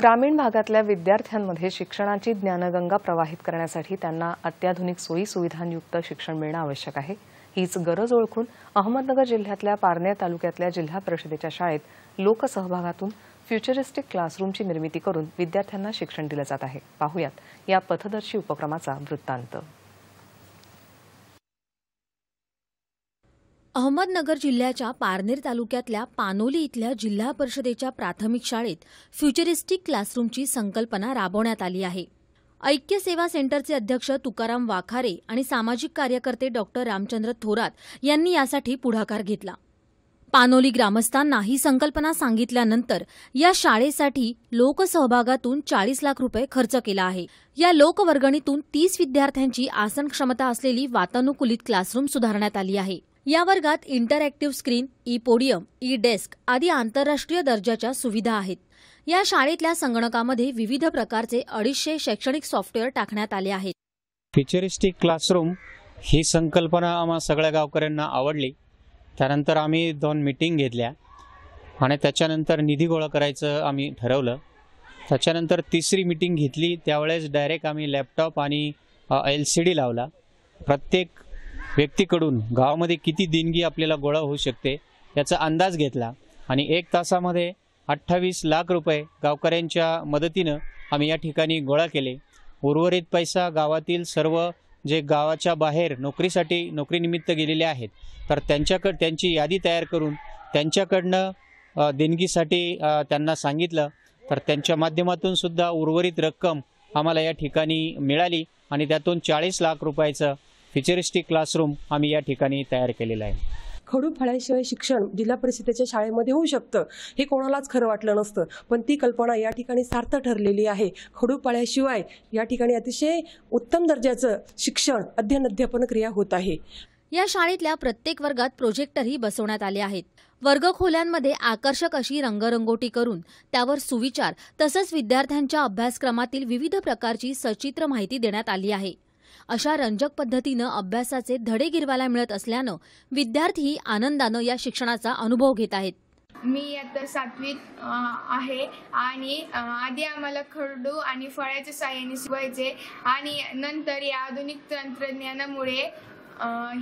ग्रामीण भागातल्या विद्यार्थ्यांमध्ये शिक्षणाची ज्ञानगंगा प्रवाहित करण्यासाठी त्यांना अत्याधुनिक सोयी सुविधांयुक्त शिक्षण मिळणं आवश्यक आहे हीच गरज ओळखून अहमदनगर जिल्ह्यातल्या पारनेर तालुक्यातल्या जिल्हा परिषदेच्या शाळेत लोकसहभागातून फ्युचरिस्टिक क्लासरूमची निर्मिती करून विद्यार्थ्यांना शिक्षण दिलं जात आहे पाहूयात या पथदर्शी उपक्रमाचा वृत्तांत अहमदनगर जिल्ह्याच्या पारनेर तालुक्यातल्या पानोली इथल्या जिल्हा परिषदेच्या प्राथमिक शाळेत फ्युचरिस्टिक क्लासरूमची संकल्पना राबवण्यात आली आहे ऐक्य सेवा सेंटरचे अध्यक्ष तुकाराम वाखारे आणि सामाजिक कार्यकर्ते डॉक्टर रामचंद्र थोरात यांनी यासाठी पुढाकार घेतला पानोली ग्रामस्थांना ही संकल्पना सांगितल्यानंतर या शाळेसाठी लोकसहभागातून चाळीस लाख रुपये खर्च केला आहे या लोकवर्गणीतून तीस विद्यार्थ्यांची आसन क्षमता असलेली वातानुकूलित क्लासरूम सुधारण्यात आली आहे या वर्गात interactive screen e podium e desk आदी आंतरराष्ट्रीय दर्जाच्या सुविधा आहेत या शाळेतल्या संगणकामध्ये विविध प्रकारचे अडीचशे शैक्षणिक सॉफ्टवेअर टाकण्यात आले आहेत फ्युचरिस्टिक क्लासरूम ही संकल्पना आम्हा सगळ्या गावकऱ्यांना आवडली त्यानंतर आम्ही दोन मिटिंग घेतल्या आणि त्याच्यानंतर निधी गोळा करायचं आम्ही ठरवलं त्याच्यानंतर तिसरी मीटिंग घेतली त्यावेळेस डायरेक्ट आम्ही लॅपटॉप आणि एल सी डी लावला प्रत्येक व्यक्तीकडून गावामध्ये किती देणगी आपल्याला गोळा होऊ शकते याचा अंदाज घेतला आणि एक तासामध्ये अठ्ठावीस लाख रुपये गावकऱ्यांच्या मदतीनं आम्ही या ठिकाणी गोळा केले उर्वरित पैसा गावातील सर्व जे गावाच्या बाहेर नोकरीसाठी नोकरीनिमित्त गेलेले आहेत तर त्यांच्याकड त्यांची यादी तयार करून त्यांच्याकडनं देणगीसाठी त्यांना सांगितलं तर त्यांच्या माध्यमातून सुद्धा उर्वरित रक्कम आम्हाला या ठिकाणी मिळाली आणि त्यातून चाळीस लाख रुपयाचं फ्युचरिस्टिक क्लासरूम आम्ही या ठिकाणी तयार केलेला आहे खडू फळ्याशिवाय शिक्षण जिल्हा परिषदेच्या शाळेमध्ये होऊ शकतं हे कोणालाच खरं वाटलं नसतं पण ती कल्पना या ठिकाणी सार्थ ठरलेली आहे खडू फळ्याशिवाय या ठिकाणी अतिशय उत्तम दर्जाचं शिक्षण अध्ययन अध्यापन क्रिया होत आहे या शाळेतल्या प्रत्येक वर्गात प्रोजेक्टरही बसवण्यात आले आहेत वर्गखोल्यांमध्ये आकर्षक अशी रंगरंगोटी करून त्यावर सुविचार तसंच विद्यार्थ्यांच्या अभ्यासक्रमातील विविध प्रकारची सचित्र माहिती देण्यात आली आहे अशा रंजक पद्धतीनं अभ्यासाचे धडे गिरवायला मिळत असल्यानं विद्यार्थी आनंदानं या शिक्षणाचा अनुभव घेत आहेत मी आता सातवीत आहे आणि आधी आम्हाला खरडू आणि फळ्याच्या साह्याने शिवायचे आणि नंतर या आधुनिक तंत्रज्ञानामुळे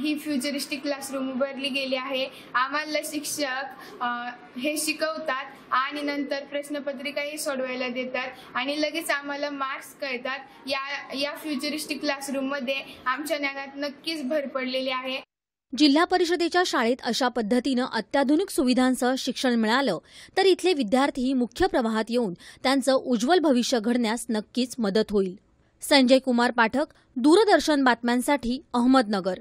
ही फ्युचरिस्टिक क्लासरूम उभारली गेली आहे आम्हाला शिक्षक हे शिकवतात आणि नंतर प्रश्नपत्रिकाही सोडवायला देतात आणि लगेच आम्हाला मार्क्स कळतात या या फ्युचरिस्टिक क्लासरूममध्ये आमच्या ज्ञानात नक्कीच भर पडलेली आहे जिल्हा परिषदेच्या शाळेत अशा पद्धतीनं अत्याधुनिक सुविधांसह शिक्षण मिळालं तर इथले विद्यार्थी मुख्य प्रवाहात येऊन त्यांचं उज्ज्वल भविष्य घडण्यास नक्कीच मदत होईल संजय कुमार पाठक दूरदर्शन बातम्यांसाठी अहमदनगर